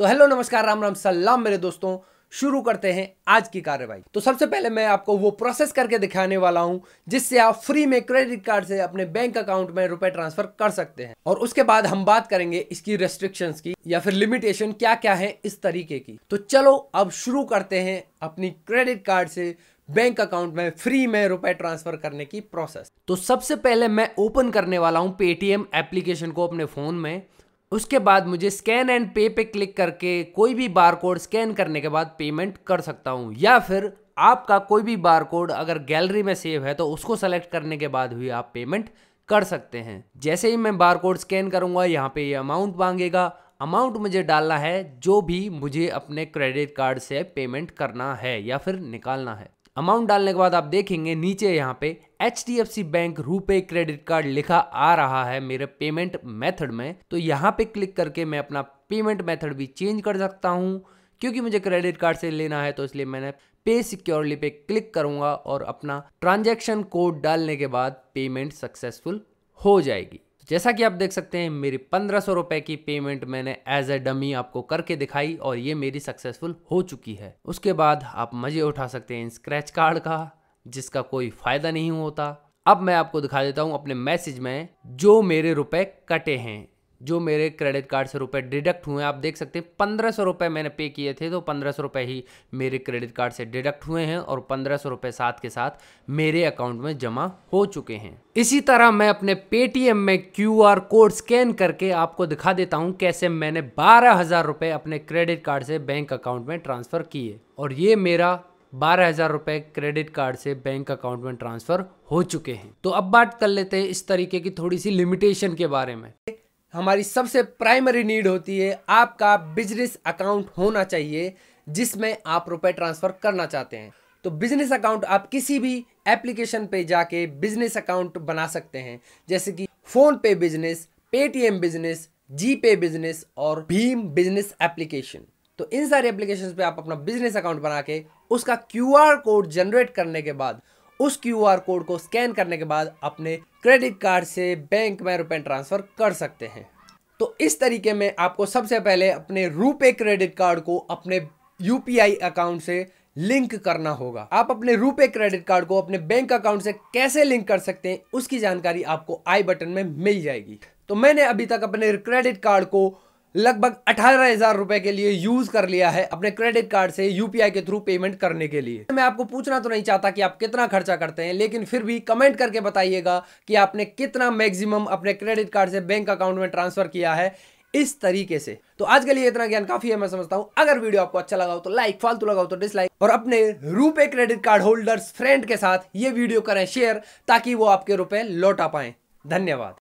तो हेलो नमस्कार राम राम सलाम मेरे दोस्तों शुरू करते हैं आज की कार्रवाई तो सबसे पहले मैं आपको वो प्रोसेस करके दिखाने वाला हूं जिससे आप फ्री में क्रेडिट कार्ड से अपने बैंक अकाउंट में रुपए ट्रांसफर कर सकते हैं और उसके बाद हम बात करेंगे इसकी रेस्ट्रिक्शंस की या फिर लिमिटेशन क्या क्या है इस तरीके की तो चलो अब शुरू करते हैं अपनी क्रेडिट कार्ड से बैंक अकाउंट में फ्री में रुपए ट्रांसफर करने की प्रोसेस तो सबसे पहले मैं ओपन करने वाला हूँ पेटीएम एप्लीकेशन को अपने फोन में उसके बाद मुझे स्कैन एंड पे पे क्लिक करके कोई भी बार कोड स्कैन करने के बाद पेमेंट कर सकता हूँ या फिर आपका कोई भी बार कोड अगर गैलरी में सेव है तो उसको सेलेक्ट करने के बाद भी आप पेमेंट कर सकते हैं जैसे ही मैं बार कोड स्कैन करूँगा यहाँ पे ये अमाउंट मांगेगा अमाउंट मुझे डालना है जो भी मुझे अपने क्रेडिट कार्ड से पेमेंट करना है या फिर निकालना है अमाउंट डालने के बाद आप देखेंगे नीचे यहाँ पे H D F C bank RuPay credit card लिखा आ रहा है मेरे पेमेंट मेथड में तो यहाँ पे क्लिक करके मैं अपना पेमेंट मेथड भी चेंज कर सकता हूँ क्योंकि मुझे क्रेडिट कार्ड से लेना है तो इसलिए मैंने पे सिक्योरली पे क्लिक करूँगा और अपना ट्रांजेक्शन कोड डालने के बाद पेमेंट सक्सेसफुल हो जाएगी तो जैसा कि आप देख सकते हैं मेरी पंद्रह सौ रुपए की पेमेंट मैंने एज ए डमी आपको करके दिखाई और ये मेरी सक्सेसफुल हो चुकी है उसके बाद आप मजे उठा सकते हैं स्क्रैच कार्ड का जिसका कोई फायदा नहीं होता अब मैं आपको दिखा देता हूं अपने मैसेज में जो मेरे रुपए कटे हैं जो मेरे क्रेडिट कार्ड से रुपए डिडक्ट हुए आप देख सकते हैं पंद्रह सौ रुपये मैंने पे किए थे तो पंद्रह सौ रुपये ही मेरे क्रेडिट कार्ड से डिडक्ट हुए हैं और पंद्रह सौ रुपये साथ के साथ मेरे अकाउंट में जमा हो चुके हैं इसी तरह मैं अपने पेटीएम में क्यू आर कोड स्कैन करके आपको दिखा देता हूँ कैसे मैंने बारह हज़ार रुपये अपने क्रेडिट कार्ड से बैंक अकाउंट में ट्रांसफ़र किए और ये मेरा बारह हज़ार रुपये क्रेडिट कार्ड से बैंक अकाउंट में ट्रांसफ़र हो चुके हैं तो अब बात कर लेते हैं इस तरीके की थोड़ी सी लिमिटेशन के बारे में हमारी सबसे प्राइमरी नीड होती है आपका बिजनेस अकाउंट होना चाहिए जिसमें आप रुपए ट्रांसफ़र करना चाहते हैं तो बिजनेस अकाउंट आप किसी भी एप्लीकेशन पे जाके बिजनेस अकाउंट बना सकते हैं जैसे कि फ़ोन पे बिजनेस पेटीएम बिजनेस जी पे बिजनेस और भीम बिजनेस एप्लीकेशन तो इन सारे एप्लीकेशन पे आप अपना बिजनेस अकाउंट बना के उसका क्यू कोड जनरेट करने के बाद उस क्यू आर कोड को स्कैन करने के बाद अपने क्रेडिट कार्ड से बैंक में रुपए ट्रांसफ़र कर सकते हैं तो इस तरीके में आपको सबसे पहले अपने रुपए क्रेडिट कार्ड को अपने यू अकाउंट से लिंक करना होगा आप अपने रुपए क्रेडिट कार्ड को अपने बैंक अकाउंट से कैसे लिंक कर सकते हैं उसकी जानकारी आपको आई बटन में मिल जाएगी तो मैंने अभी तक अपने क्रेडिट कार्ड को लगभग अठारह हजार रुपए के लिए यूज कर लिया है अपने क्रेडिट कार्ड से यूपीआई के थ्रू पेमेंट करने के लिए मैं आपको पूछना तो नहीं चाहता कि आप कितना खर्चा करते हैं लेकिन फिर भी कमेंट करके बताइएगा कि आपने कितना मैक्सिमम अपने क्रेडिट कार्ड से बैंक अकाउंट में ट्रांसफर किया है इस तरीके से तो आज के लिए इतना ज्ञान काफी है मैं समझता हूं अगर वीडियो आपको अच्छा लगा हो तो लाइक फालतू लगा हो तो डिसलाइक और अपने रुपए क्रेडिट कार्ड होल्डर्स फ्रेंड के साथ ये वीडियो करें शेयर ताकि वो आपके रुपए लौटा पाए धन्यवाद